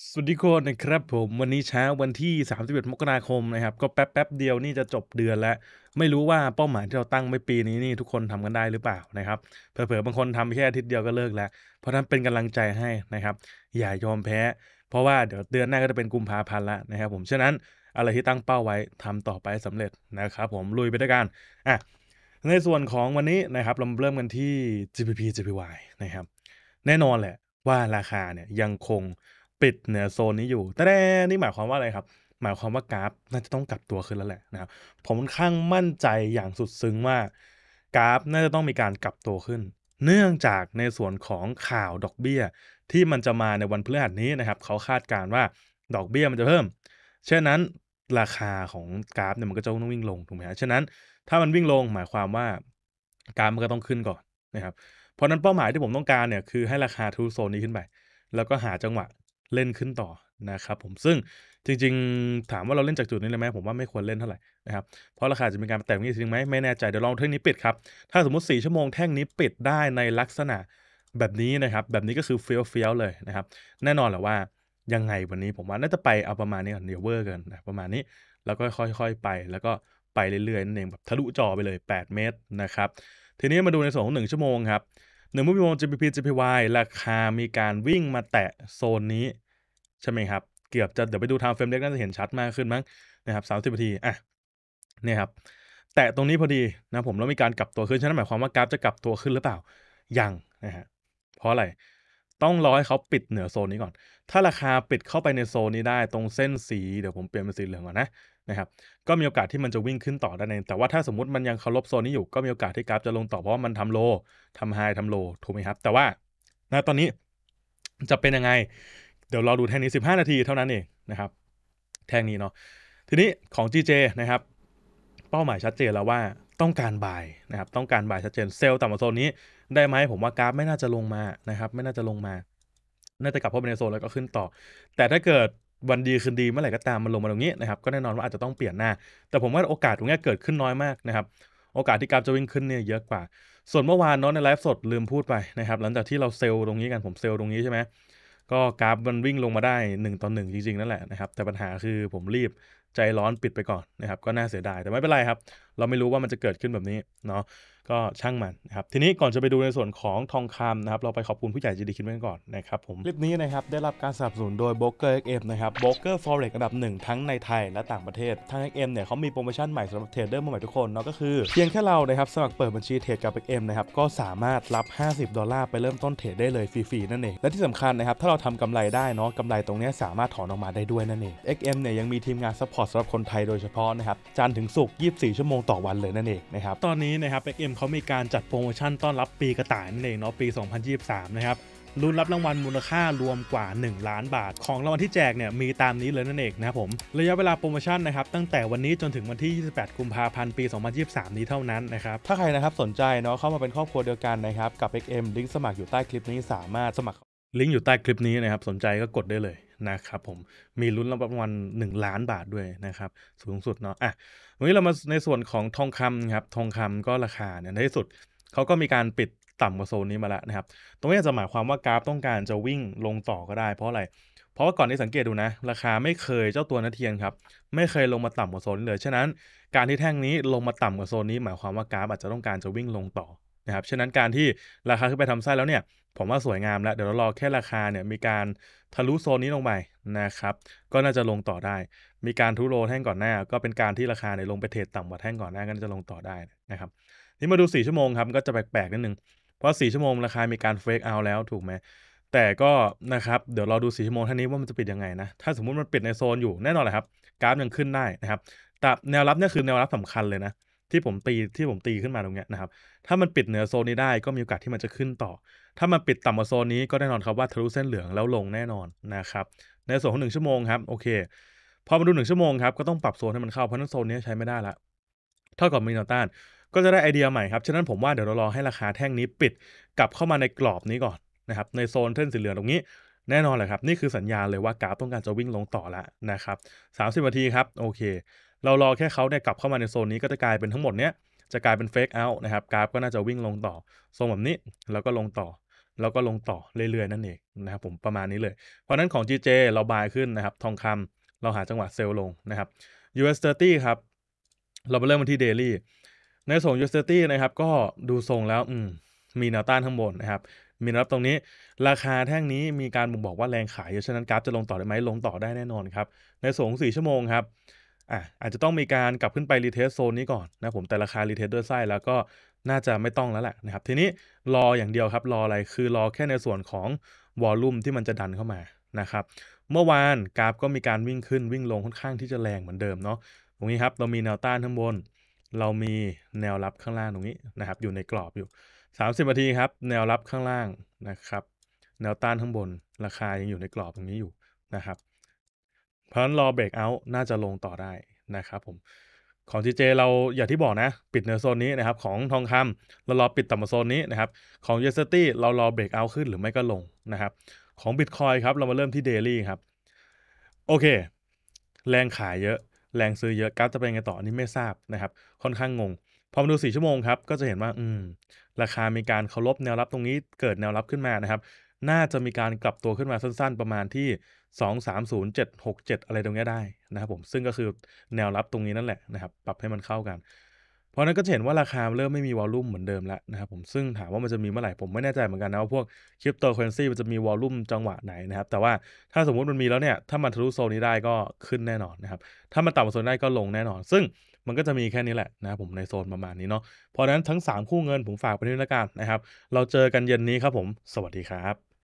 สวัสดีคนนะครับผมวันนี้เช้าวันที่ 31 มกราคมนะครับก็แป๊บแป๊บเดียวนี่จะจบเดือนแล้ว ไม่รู้ว่าเป้าหมายที่เราตั้งไว้ปีนี้นี่ทุกคนทำกันได้หรือเปล่านะครับเผลอๆบางคนทำแค่อาทิตย์เดียวก็เลิก แล้วเพราะนั้นเป็นกำลังใจให้นะครับอย่ายอมแพ้ เพราะว่าเดี๋ยวเดือนหน้าก็จะเป็นกุมภาพันธ์ละนะครับผมฉะนั้นอะไรที่ตั้งเป้าไว้ทำต่อไปสำเร็จนะครับ ผมลุยไปด้วยกันอ่ะในส่วนของวันนี้นะครับเราเริ่มกันที่ GPP GPY นะครับ แน่นอนแหละว่าราคาเนี่ยยังคงปิดเหนือโซนนี้อยู่ แต่นี่หมายความว่าอะไรครับ หมายความว่ากราฟน่าจะต้องกลับตัวขึ้นแล้วแหละนะครับ ผมค่อนข้างมั่นใจอย่างสุดซึ้งว่า กราฟน่าจะต้องมีการกลับตัวขึ้น เนื่องจากในส่วนของข่าวดอกเบี้ยที่มันจะมาในวันพฤหัสนี้นะครับเขาคาดการว่าดอกเบี้ยมันจะเพิ่มเช่นนั้นราคาของกราฟเนี่ยมันก็จะต้องวิ่งลงถูกไหมฮะฉะนั้นถ้ามันวิ่งลงหมายความว่ากราฟมันก็ต้องขึ้นก่อนนะครับ เพราะนั้นเป้าหมายที่ผมต้องการเนี่ยคือให้ราคาทูโซนนี้ขึ้นไปแล้วก็หาจังหวะเล่นขึ้นต่อนะครับผมซึ่งจริง ๆ ถามว่าเราเล่นจากจุดนี้เลยไหมผมว่าไม่ควรเล่นเท่าไหร่นะครับเพราะราคาจะมีการแตกนี้จริงไหมไม่แน่ใจเดี๋ยวลองแท่งนี้ปิดครับ ถ้าสมมติ 4 ชั่วโมงแท่งนี้ปิดได้ในลักษณะแบบนี้นะครับแบบนี้ก็คือเฟี้ยวเฟี้ยวเลยนะครับ แน่นอนแหละว่ายังไงวันนี้ผมว่าน่าจะไปเอาประมาณนี้ก่อนเดี๋ยวเวอร์กันนะประมาณนี้แล้วก็ค่อยๆไป แล้วก็ไปเรื่อยๆนั่นเองแบบทะลุจอไปเลย8เมตรนะครับทีนี้มาดูในส่วนของ1ชั่วโมงครับหนึ่งชั่วโมง GPP GPY ราคามีการวิ่งมาแตะโซนนี้ใช่ไหมครับเกือบจะเดี๋ยวไปดูทางเฟรมเล็กน่าจะเห็นชัดมากขึ้นมั้งนะครับสามสิบนาทีอ่ะเนี่ยครับแต่ตรงนี้พอดีนะผมแล้วมีการกลับตัวขึ้นฉะนั้นหมายความว่ากราฟจะกลับตัวขึ้นหรือเปล่า ยังนะฮะเพราะอะไรต้องรอให้เขาปิดเหนือโซนนี้ก่อน ถ้าราคาปิดเข้าไปในโซนนี้ได้ตรงเส้นสีเดี๋ยวผมเปลี่ยนเป็นสีเหลืองก่อนนะ นะครับก็มีโอกาสที่มันจะวิ่งขึ้นต่อได้ในแต่ว่าถ้าสมมติมันยังเคารพโซนนี้อยู่ ก็มีโอกาสที่กราฟจะลงต่อเพราะว่ามันทำโลทำไฮทำโลถูกไหมครับ แต่ว่าณตอนนี้จะเป็นยังไงเดี๋ยวรอดูแทงนี้ 15 นาทีเท่านั้นเองนะครับแทงนี้เนาะทีนี้ของ GJ นะครับ เป้าหมายชัดเจนแล้วว่าต้องการบายนะครับต้องการบายชัดเจนเซลล์ต่ำกว่าโซนนี้ได้ไหมผมว่ากราฟไม่น่าจะลงมานะครับไม่น่าจะลงมาน่าจะกลับเข้าไปในโซนแล้วก็ขึ้นต่อ แต่ถ้าเกิดวันดีคืนดีเมื่อไหร่ก็ตามมันลงมาตรงนี้นะครับก็แน่นอนว่าอาจจะต้องเปลี่ยนหน้า แต่ผมว่าโอกาสตรงนี้เกิดขึ้นน้อยมากนะครับโอกาสที่กราฟจะวิ่งขึ้นเนี่ยเยอะกว่า ส่วนเมื่อวานเนาะในไลฟ์สดลืมพูดไปนะครับหลังจากที่เราเซลล์ตรงนี้กันผมเซลล์ตรงนี้ใช่ไหมก็กราฟมันวิ่งลงมาได้ 1 ต่อ 1 จริง ๆ นั่นแหละนะครับ แต่ปัญหาคือผมรีบใจร้อนปิดไปก่อนนะครับ ก็น่าเสียดาย แต่ไม่เป็นไรครับ เราไม่รู้ว่ามันจะเกิดขึ้นแบบนี้เนาะก็ช่างมันนะครับ ทีนี้ก่อนจะไปดูในส่วนของทองคำนะครับ เราไปขอบคุณผู้ใหญ่จดีคิดไว้ก่อนนะครับผม คลิปนี้นะครับ ได้รับการสนับสนุนโดยโบรกเกอร์เอ็มนะครับโบรกเกอร์ฟอเรกอันดับหนึ่งทั้งในไทยและต่างประเทศ ทางเอ็มเนี่ยเขามีโปรโมชั่นใหม่สำหรับเทรดเดอร์มใหม่ทุกคน เนาะก็คือเพียงแค่เรานะครับสมัครเปิดบัญชีเทรดกับเอ็มนะครับก็สามารถรับ50ดอลลาร์ไปเริ่มต้นเทรดได้เลยฟรีๆนั่นเองและที่สำคัญนะครับถ้าเราทำกำไรได้เนาะกำไรตรงนี้สามารถถอนออกมาได้ด้วยนั่นเอง XM เนี่ยยังมีทีมงานซัพพอร์ตสำหรับคนไทยโดยเฉพาะนะครับจันถึงศุก24 ชั่วโมงต่อวันเลยนั่นเองนะครับตอนนี้นะครับ XM มเขา มีการจัด โปรโมชั่น ต้อนรับปีกระต่าย นั่นเอง เนาะ ปี 2023 นะครับรุ่นรับ รางวัล มูลค่ารวมกว่า 1 ล้าน บาท ของ รางวัล ที่ แจก เนี่ย มี ตาม นี้ เลย นั่นเอง นะครับผม ระยะเวลา โปรโมชั่น นะครับ ตั้งแต่ วันนี้ จน ถึง วันที่28กุมภาพันธ์ ปี2023 นี้ เท่านั้น นะครับ ถ้าใครนะครับ สนใจ เนาะ เข้ามาเป็นครอบครัว เดียวกัน นะครับ กับ XM ลิงก์ สมัคร อยู่ใต้ คลิปนี้ สามารถ สมัครลิงก์อยู่ใต้คลิปนี้นะครับสนใจก็กดได้เลยนะครับผมมีลุ้นรับรางวัล1ล้านบาทด้วยนะครับ สูงสุดเนาะอ่ะวันนี้เรามาในส่วนของทองคำครับทองคำก็ราคาเนี่ยในที่สุดเขาก็มีการปิดต่ำกว่าโซนนี้มาแล้วนะครับตรงนี้จะหมายความว่ากราฟต้องการจะวิ่งลงต่อก็ได้เพราะอะไร เพราะว่าก่อนที่สังเกตดูนะ ราคาไม่เคยเจ้าตัวนาเทียนครับไม่เคยลงมาต่ำกว่าโซนเลยฉะนั้นการที่แท่งนี้ลงมาต่ำกว่าโซนนี้หมายความว่ากราฟอาจจะต้องการจะวิ่งลงต่อนะครับฉะนั้นการที่ราคาขึ้นไปทำไส้แล้วเนี่ย ผมว่าสวยงามแล้วเดี๋ยวเรารอแค่ราคาเนี่ยมีการทะลุโซนนี้ลงไปนะครับก็น่าจะลงต่อได้ มีการทุโรแท่งก่อนหน้า ก็เป็นการที่ราคาเนี่ยลงไปเทรดต่ำกว่าแท่งก่อนหน้าก็น่าจะลงต่อได้นะครับนี่มาดู 4 ชั่วโมงครับก็จะแปลกๆนิดนึงเพราะ 4 ชั่วโมงราคามีการเฟกเอาแล้วถูกไหมแต่ก็นะครับเดี๋ยวเราดูสีชั่วโมงท่านี้ว่ามันจะปิดยังไงนะถ้าสมมุติมันปิดในโซนอยู่แน่นอนเลยครับกราฟยังขึ้นได้นะครับแต่แนวรับนี่คือแนวรับสำคัญเลยนะที่ผมตีที่ผมตีขึ้นมาตรงเนี้ยนะครับ ถ้ามันปิดเหนือโซนนี้ได้ก็มีโอกาสที่มันจะขึ้นต่อ ถ้ามันปิดต่ำกว่าโซนนี้ก็แน่นอนครับว่าทะลุเส้นเหลืองแล้วลงแน่นอนนะครับ ในส่วนของหนึ่งชั่วโมงครับโอเค พอมาดูหนึ่งชั่วโมงครับก็ต้องปรับโซนให้มันเข้า เพราะนั้นโซนนี้ใช้ไม่ได้ละเท่ากับมีแนวต้านก็จะได้ไอเดียใหม่ครับ ฉะนั้นผมว่าเดี๋ยวเรารอให้ราคาแท่งนี้ปิดกลับเข้ามาในกรอบนี้ก่อนนะครับ ในโซนเส้นสีเหลืองตรงนี้ แน่นอนแหละครับนี่คือสัญญาณเลยว่ากราฟต้องการจะวิ่งลงต่อแล้วนะครับ30 นาทีครับโอเคเรารอแค่เขาเนี่ยกลับเข้ามาในโซนนี้ก็จะกลายเป็นทั้งหมดเนี้ยจะกลายเป็นเฟกเอาท์นะครับ กราฟก็น่าจะวิ่งลงต่อทรงแบบนี้ แล้วก็ลงต่อ แล้วก็ลงต่อเรื่อยๆนั่นเอง นะครับผมประมาณนี้เลยเพราะนั้นของ GJ เราบายขึ้นนะครับ ทองคำเราหาจังหวะเซลล์ลงนะครับ US 30ครับ เราไปเริ่มมันที่ daily ในส่ง US 30นะครับ ก็ดูทรงแล้วอมมีแนวต้านข้างบนนะครับ มีรับตรงนี้ ราคาแท่งนี้มีการบ่งบอกว่าแรงขายเยอะฉะนั้นกราฟจะลงต่อได้ไหมลงต่อได้แน่นอนครับ ในส่งสี่ชั่วโมงครับอาจจะต้องมีการกลับขึ้นไปรีเทสโซนนี้ก่อนนะผมแต่ราคารีเทสด้วยไส้แล้วก็น่าจะไม่ต้องแล้วแหละนะครับทีนี้รออย่างเดียวครับ รออะไรคือรอแค่ในส่วนของวอลลุ่มที่มันจะดันเข้ามานะครับ เมื่อวานกราฟก็มีการวิ่งขึ้นวิ่งลงค่อนข้างที่จะแรงเหมือนเดิมเนาะตรงนี้ครับเรามีแนวต้านข้างบน เรามีแนวรับข้างล่างตรงนี้นะครับ อยู่ในกรอบอยู่ 30นาทีครับแนวรับข้างล่างนะครับ แนวต้านข้างบน ราคายังอยู่ในกรอบตรงนี้อยู่นะครับเพราะฉะนั้นรอเบรกเอาท์น่าจะลงต่อได้นะครับผมของ TJ เราอย่างที่บอกนะ ปิดเนือโซนนี้นะครับ ของทองคำเรารอปิดต่ำโซนนี้นะครับ ของ u s ซ้เรารอเบรกเอาท์ขึ้นหรือไม่ก็ลงนะครับ ของ Bitcoin ครับเรามาเริ่มที่ Daily ครับ โอเค แรงขายเยอะ แรงซื้อเยอะกราฟจะเป็นไงต่อนนี้ไม่ทราบนะครับ ค่อนข้างงง พอมาดู 4 ชั่วโมงครับ ก็จะเห็นว่าอืมราคามีการเคารพแนวรับตรงนี้ เกิดแนวรับขึ้นมานะครับ น่าจะมีการกลับตัวขึ้นมาสั้น ๆ ประมาณที่230767 อะไรตรงนี้ได้นะครับผมซึ่งก็คือแนวรับตรงนี้นั่นแหละนะครับ ปรับให้มันเข้ากัน เพราะนั้นก็จะเห็นว่าราคาเริ่มไม่มีวอลลุ่มเหมือนเดิมแล้วนะครับผมซึ่งถามว่ามันจะมีเมื่อไหร่ ผมไม่แน่ใจเหมือนกันนะ ว่าพวกคริปโตเคอเรนซีมันจะมีวอลลุ่มจังหวะไหนนะครับ แต่ว่าถ้าสมมุติมันมีแล้วเนี่ย ถ้ามันทะลุโซนนี้ได้ก็ขึ้นแน่นอนนะครับถ้ามันต่ำกว่าโซนได้ก็ลงแน่นอน ซึ่งมันก็จะมีแค่นี้แหละนะครับผมในโซนประมาณนี้เนาะเพราะนั้นทั้ง 3 คู่เงินผมฝากไปด้วยละกันนะครับเราเจอกันเย็นนี้ครับผมสวัสดีครับ